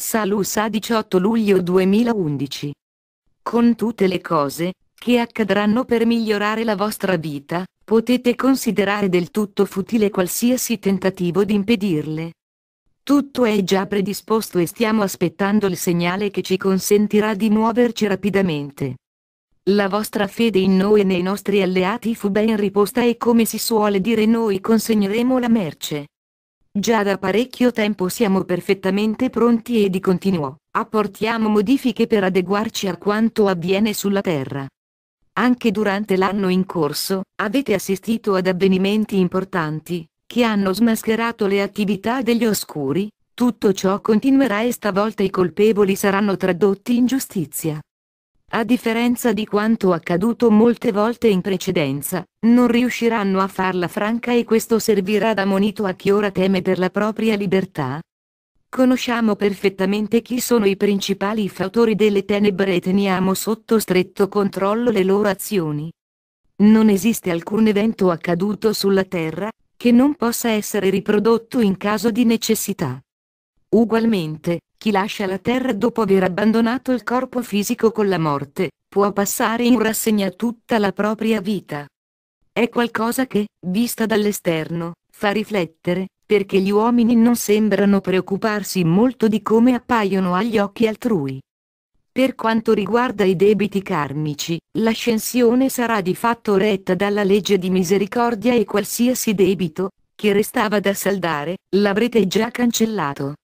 Salus a 18 luglio 2011. Con tutte le cose che accadranno per migliorare la vostra vita, potete considerare del tutto futile qualsiasi tentativo di impedirle. Tutto è già predisposto e stiamo aspettando il segnale che ci consentirà di muoverci rapidamente. La vostra fede in noi e nei nostri alleati fu ben riposta e come si suole dire noi consegneremo la merce. Già da parecchio tempo siamo perfettamente pronti e di continuo, apportiamo modifiche per adeguarci a quanto avviene sulla Terra. Anche durante l'anno in corso, avete assistito ad avvenimenti importanti, che hanno smascherato le attività degli oscuri, tutto ciò continuerà e stavolta i colpevoli saranno tradotti in giustizia. A differenza di quanto accaduto molte volte in precedenza, non riusciranno a farla franca e questo servirà da monito a chi ora teme per la propria libertà. Conosciamo perfettamente chi sono i principali fautori delle tenebre e teniamo sotto stretto controllo le loro azioni. Non esiste alcun evento accaduto sulla Terra, che non possa essere riprodotto in caso di necessità. Ugualmente, chi lascia la Terra dopo aver abbandonato il corpo fisico con la morte, può passare in rassegna tutta la propria vita. È qualcosa che, vista dall'esterno, fa riflettere, perché gli uomini non sembrano preoccuparsi molto di come appaiono agli occhi altrui. Per quanto riguarda i debiti karmici, l'ascensione sarà di fatto retta dalla legge di misericordia e qualsiasi debito, che restava da saldare, l'avrete già cancellato.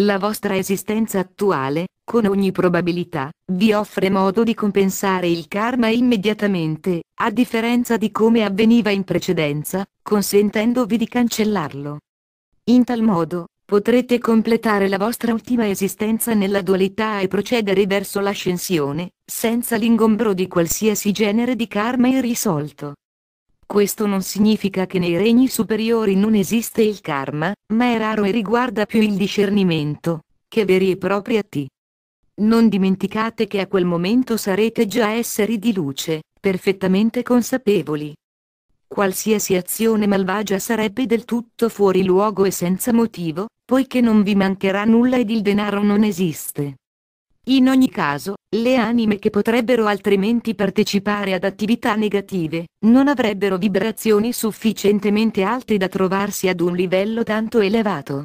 La vostra esistenza attuale, con ogni probabilità, vi offre modo di compensare il karma immediatamente, a differenza di come avveniva in precedenza, consentendovi di cancellarlo. In tal modo, potrete completare la vostra ultima esistenza nella dualità e procedere verso l'ascensione, senza l'ingombro di qualsiasi genere di karma irrisolto. Questo non significa che nei regni superiori non esiste il karma, ma è raro e riguarda più il discernimento, che veri e propri a atti. Non dimenticate che a quel momento sarete già esseri di luce, perfettamente consapevoli. Qualsiasi azione malvagia sarebbe del tutto fuori luogo e senza motivo, poiché non vi mancherà nulla ed il denaro non esiste. In ogni caso, le anime che potrebbero altrimenti partecipare ad attività negative, non avrebbero vibrazioni sufficientemente alte da trovarsi ad un livello tanto elevato.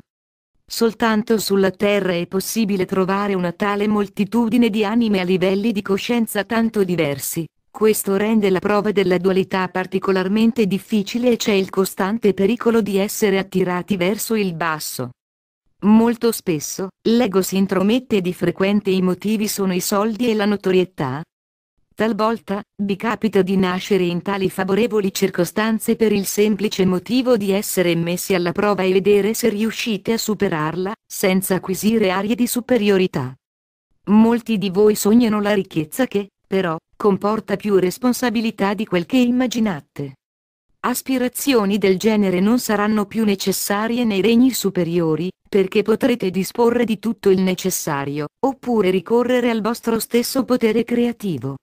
Soltanto sulla Terra è possibile trovare una tale moltitudine di anime a livelli di coscienza tanto diversi. Questo rende la prova della dualità particolarmente difficile e c'è il costante pericolo di essere attirati verso il basso. Molto spesso, l'ego si intromette e di frequente i motivi sono i soldi e la notorietà. Talvolta, vi capita di nascere in tali favorevoli circostanze per il semplice motivo di essere messi alla prova e vedere se riuscite a superarla, senza acquisire arie di superiorità. Molti di voi sognano la ricchezza che, però, comporta più responsabilità di quel che immaginate. Aspirazioni del genere non saranno più necessarie nei regni superiori, perché potrete disporre di tutto il necessario, oppure ricorrere al vostro stesso potere creativo.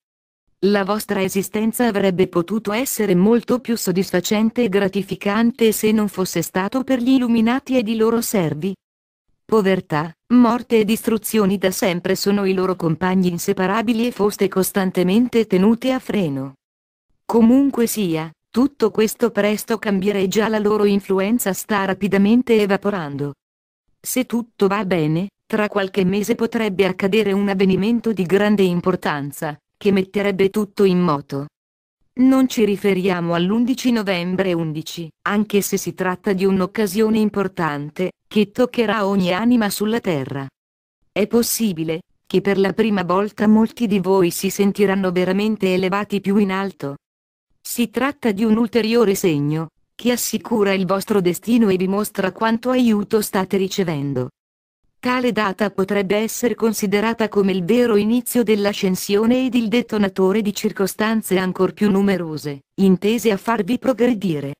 La vostra esistenza avrebbe potuto essere molto più soddisfacente e gratificante se non fosse stato per gli illuminati ed i loro servi. Povertà, morte e distruzioni da sempre sono i loro compagni inseparabili e foste costantemente tenute a freno. Comunque sia, tutto questo presto cambierà e già la loro influenza sta rapidamente evaporando. Se tutto va bene, tra qualche mese potrebbe accadere un avvenimento di grande importanza, che metterebbe tutto in moto. Non ci riferiamo all'11 novembre 11, anche se si tratta di un'occasione importante, che toccherà ogni anima sulla Terra. È possibile, che per la prima volta molti di voi si sentiranno veramente elevati più in alto. Si tratta di un ulteriore segno, che assicura il vostro destino e vi mostra quanto aiuto state ricevendo. Tale data potrebbe essere considerata come il vero inizio dell'ascensione ed il detonatore di circostanze ancor più numerose, intese a farvi progredire.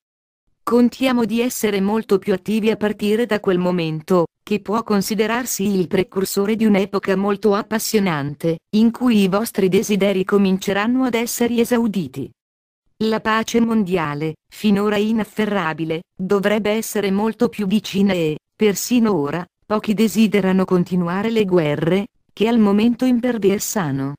Contiamo di essere molto più attivi a partire da quel momento, che può considerarsi il precursore di un'epoca molto appassionante, in cui i vostri desideri cominceranno ad essere esauditi. La pace mondiale, finora inafferrabile, dovrebbe essere molto più vicina e, persino ora, pochi desiderano continuare le guerre, che al momento imperversano.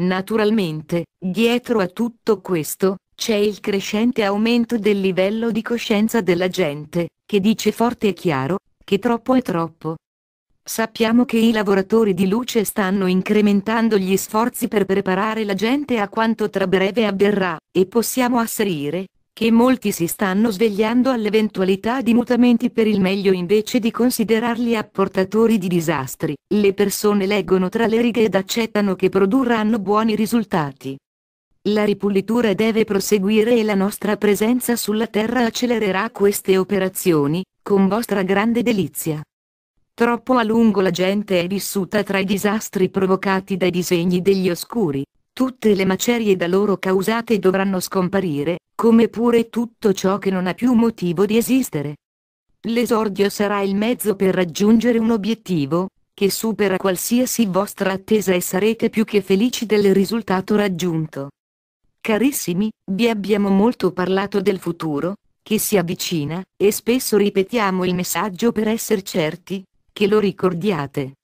Naturalmente, dietro a tutto questo, c'è il crescente aumento del livello di coscienza della gente, che dice forte e chiaro, che troppo è troppo, Sappiamo che i lavoratori di luce stanno incrementando gli sforzi per preparare la gente a quanto tra breve avverrà, e possiamo asserire che molti si stanno svegliando all'eventualità di mutamenti per il meglio invece di considerarli apportatori di disastri. Le persone leggono tra le righe ed accettano che produrranno buoni risultati. La ripulitura deve proseguire e la nostra presenza sulla Terra accelererà queste operazioni, con vostra grande delizia. Troppo a lungo la gente è vissuta tra i disastri provocati dai disegni degli oscuri. Tutte le macerie da loro causate dovranno scomparire, come pure tutto ciò che non ha più motivo di esistere. L'esordio sarà il mezzo per raggiungere un obiettivo, che supera qualsiasi vostra attesa e sarete più che felici del risultato raggiunto. Carissimi, vi abbiamo molto parlato del futuro, che si avvicina, e spesso ripetiamo il messaggio per essere certi, che lo ricordiate.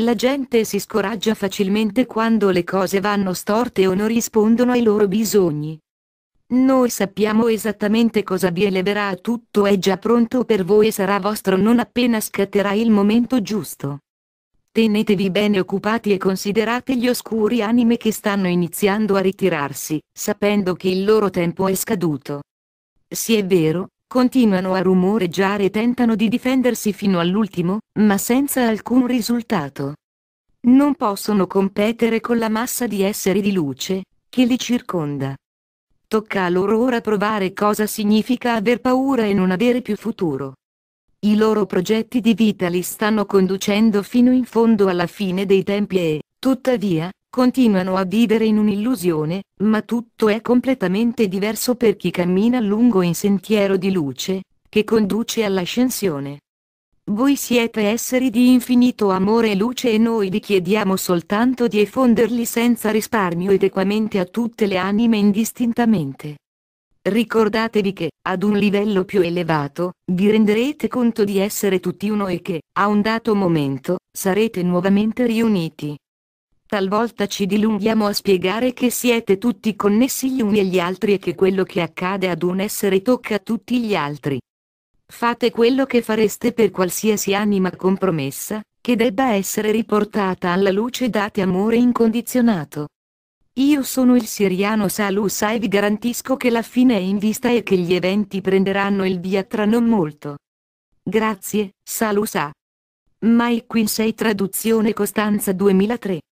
La gente si scoraggia facilmente quando le cose vanno storte o non rispondono ai loro bisogni. Noi sappiamo esattamente cosa vi eleverà, tutto è già pronto per voi e sarà vostro non appena scatterà il momento giusto. Tenetevi bene occupati e considerate gli oscuri anime che stanno iniziando a ritirarsi, sapendo che il loro tempo è scaduto. Sì è vero, continuano a rumoreggiare e tentano di difendersi fino all'ultimo, ma senza alcun risultato. Non possono competere con la massa di esseri di luce, che li circonda. Tocca a loro ora provare cosa significa aver paura e non avere più futuro. I loro progetti di vita li stanno conducendo fino in fondo alla fine dei tempi e, tuttavia, continuano a vivere in un'illusione, ma tutto è completamente diverso per chi cammina lungo in sentiero di luce, che conduce all'ascensione. Voi siete esseri di infinito amore e luce e noi vi chiediamo soltanto di effonderli senza risparmio ed equamente a tutte le anime indistintamente. Ricordatevi che, ad un livello più elevato, vi renderete conto di essere tutti uno e che, a un dato momento, sarete nuovamente riuniti. Talvolta ci dilunghiamo a spiegare che siete tutti connessi gli uni agli altri e che quello che accade ad un essere tocca a tutti gli altri. Fate quello che fareste per qualsiasi anima compromessa, che debba essere riportata alla luce date amore incondizionato. Io sono il siriano Salusa e vi garantisco che la fine è in vista e che gli eventi prenderanno il via tra non molto. Grazie, Salusa. Mike Quinsey Traduzione Costanza 2003